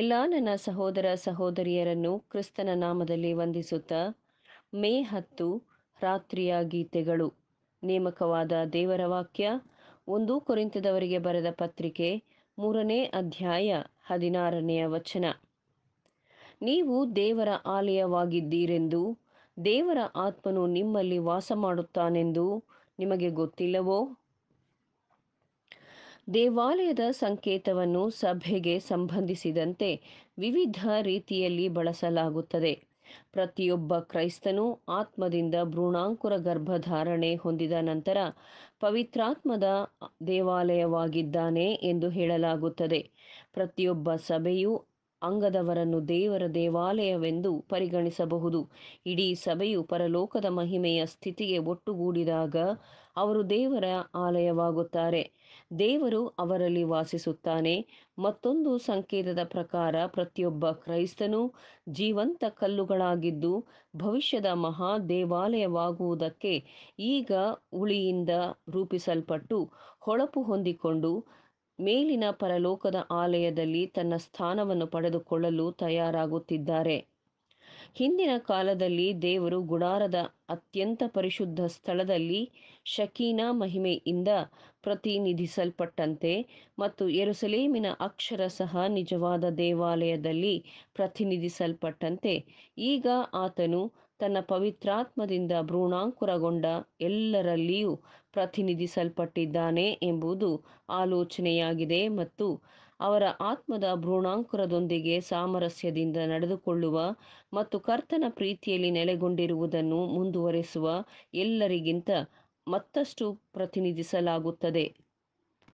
ಎಲ್ಲ ನನ್ನ ಸಹೋದರ ಸಹೋದರಿಯರನ್ನು ಕ್ರಿಸ್ತನ ನಾಮದಲ್ಲಿ ವಂದಿಸುತ್ತಾ ಮೇ ಹತ್ತು ರಾತ್ರಿಯ ಗೀತೆಗಳು ನೇಮಕವಾದ ದೇವರ ವಾಕ್ಯ ಒಂದು ಕುರಿತದವರಿಗೆ ಬರೆದ ಪತ್ರಿಕೆ ಮೂರನೇ ಅಧ್ಯಾಯ ಹದಿನಾರನೆಯ ವಚನ ನೀವು ದೇವರ ಆಲಯವಾಗಿದ್ದೀರೆಂದು ದೇವರ ಆತ್ಮನು ನಿಮ್ಮಲ್ಲಿ ವಾಸ ಮಾಡುತ್ತಾನೆಂದು ನಿಮಗೆ ಗೊತ್ತಿಲ್ಲವೋ ದೇವಾಲಯದ ಸಂಕೇತವನ್ನು ಸಭೆಗೆ ಸಂಬಂಧಿಸಿದಂತೆ ವಿವಿಧ ರೀತಿಯಲ್ಲಿ ಬಳಸಲಾಗುತ್ತದೆ ಪ್ರತಿಯೊಬ್ಬ ಕ್ರೈಸ್ತನೂ ಆತ್ಮದಿಂದ ಭ್ರೂಣಾಂಕುರ ಗರ್ಭಧಾರಣೆ ಹೊಂದಿದ ನಂತರ ಪವಿತ್ರಾತ್ಮದ ದೇವಾಲಯವಾಗಿದ್ದಾನೆ ಎಂದು ಹೇಳಲಾಗುತ್ತದೆ ಪ್ರತಿಯೊಬ್ಬ ಸಭೆಯು ಅಂಗದವರನ್ನು ದೇವರ ದೇವಾಲಯವೆಂದು ಪರಿಗಣಿಸಬಹುದು ಇಡೀ ಸಭೆಯು ಪರಲೋಕದ ಮಹಿಮೆಯ ಸ್ಥಿತಿಗೆ ಒಟ್ಟುಗೂಡಿದಾಗ ಅವರು ದೇವರ ಆಲಯವಾಗುತ್ತಾರೆ ದೇವರು ಅವರಲ್ಲಿ ವಾಸಿಸುತ್ತಾನೆ ಮತ್ತೊಂದು ಸಂಕೇತದ ಪ್ರಕಾರ ಪ್ರತಿಯೊಬ್ಬ ಕ್ರೈಸ್ತನು ಜೀವಂತ ಕಲ್ಲುಗಳಾಗಿದ್ದು ಭವಿಷ್ಯದ ಮಹಾ ದೇವಾಲಯವಾಗುವುದಕ್ಕೆ ಈಗ ಉಳಿಯಿಂದ ರೂಪಿಸಲ್ಪಟ್ಟು ಹೊಳಪು ಹೊಂದಿಕೊಂಡು ಮೇಲಿನ ಪರಲೋಕದ ಆಲಯದಲ್ಲಿ ತನ್ನ ಸ್ಥಾನವನ್ನು ಪಡೆದುಕೊಳ್ಳಲು ತಯಾರಾಗುತ್ತಿದ್ದಾರೆ ಹಿಂದಿನ ಕಾಲದಲ್ಲಿ ದೇವರು ಗುಡಾರದ ಅತ್ಯಂತ ಪರಿಶುದ್ಧ ಸ್ಥಳದಲ್ಲಿ ಶಕೀನಾ ಮಹಿಮೆಯಿಂದ ಪ್ರತಿನಿಧಿಸಲ್ಪಟ್ಟಂತೆ ಮತ್ತು ಎರುಸಲೇಮಿನ ಅಕ್ಷರ ಸಹ ನಿಜವಾದ ದೇವಾಲಯದಲ್ಲಿ ಪ್ರತಿನಿಧಿಸಲ್ಪಟ್ಟಂತೆ ಈಗ ಆತನು ತನ್ನ ಪವಿತ್ರಾತ್ಮದಿಂದ ಭ್ರೂಣಾಂಕುರಗೊಂಡ ಎಲ್ಲರಲ್ಲಿಯೂ ಪ್ರತಿನಿಧಿಸಲ್ಪಟ್ಟಿದ್ದಾನೆ ಎಂಬುದು ಆಲೋಚನೆಯಾಗಿದೆ ಮತ್ತು ಅವರ ಆತ್ಮದ ಭ್ರೂಣಾಂಕುರದೊಂದಿಗೆ ಸಾಮರಸ್ಯದಿಂದ ನಡೆದುಕೊಳ್ಳುವ ಮತ್ತು ಕರ್ತನ ಪ್ರೀತಿಯಲ್ಲಿ ನೆಲೆಗೊಂಡಿರುವುದನ್ನು ಮುಂದುವರೆಸುವ ಎಲ್ಲರಿಗಿಂತ ಮತ್ತಷ್ಟು ಪ್ರತಿನಿಧಿಸಲಾಗುತ್ತದೆ